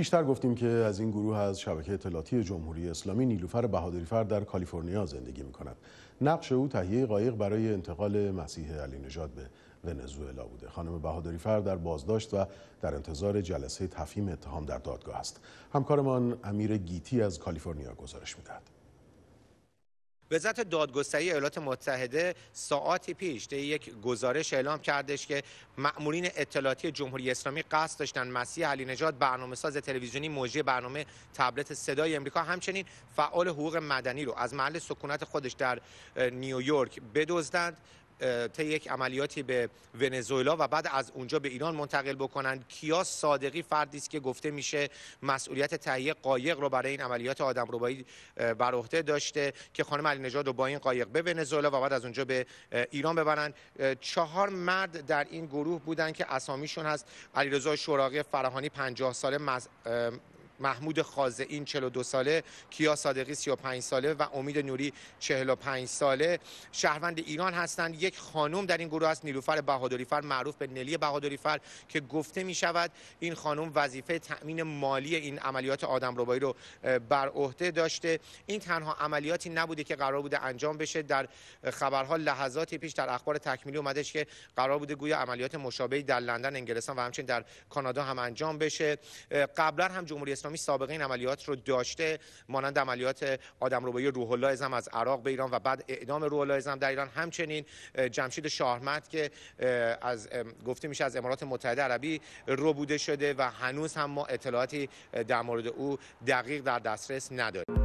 پیشتر گفتیم که از این گروه از شبکه اطلاعاتی جمهوری اسلامی نیلوفر بهادریفر در کالیفرنیا زندگی می کند. نقش او تهیه قایق برای انتقال مسیح علی نجاد به ونزوئلا بوده. خانم بهادریفر در بازداشت و در انتظار جلسه تفهیم اتهام در دادگاه است. همکارمان امیر گیتی از کالیفرنیا گزارش میدهد. وزارت دادگستری ایالات متحده ساعاتی پیش در یک گزارش اعلام کردش که مأمورین اطلاعاتی جمهوری اسلامی قصد داشتن مسیح علی نجات ساز تلویزیونی موجی برنامه تبلت صدای امریکا همچنین فعال حقوق مدنی رو از محل سکونت خودش در نیویورک بدزدند طی یک عملیاتی به ونزوئلا و بعد از اونجا به ایران منتقل بکنند کیا صادقی فردی است که گفته میشه مسئولیت تهیه قایق رو برای این عملیات آدم ربایی بر عهده داشته که خانم علی نژاد رو با این قایق به ونزوئلا و بعد از اونجا به ایران ببرند چهار مرد در این گروه بودند که اسامیشون هست علیرضا شوراقی فرهانی 50 ساله محمود این 42 ساله کیا صادقی 35 ساله و امید نوری 45 ساله شهروند ایران هستند یک خانم در این گروه است نیلوفر بهادریفر معروف به نلی بهادریفر که گفته می شود این خانم وظیفه تأمین مالی این عملیات آدمربایی رو بر عهده داشته این تنها عملیاتی نبوده که قرار بوده انجام بشه در خبرها لحظاتی پیش در اخبار تکمیلی اومدش که قرار بوده گویا عملیات مشابهی در لندن انگلستان و همچنین در کانادا هم انجام بشه قبلا هم جمهوری اسلامی سابقه این عملیات رو داشته مانند عملیات آدم روبایی روح الله ازم از عراق به ایران و بعد اعدام روح الله ازم در ایران همچنین جمشید شاهمت که از گفته میشه از امارات متحده عربی رو بوده شده و هنوز هم ما اطلاعاتی در مورد او دقیق در دسترس نداریم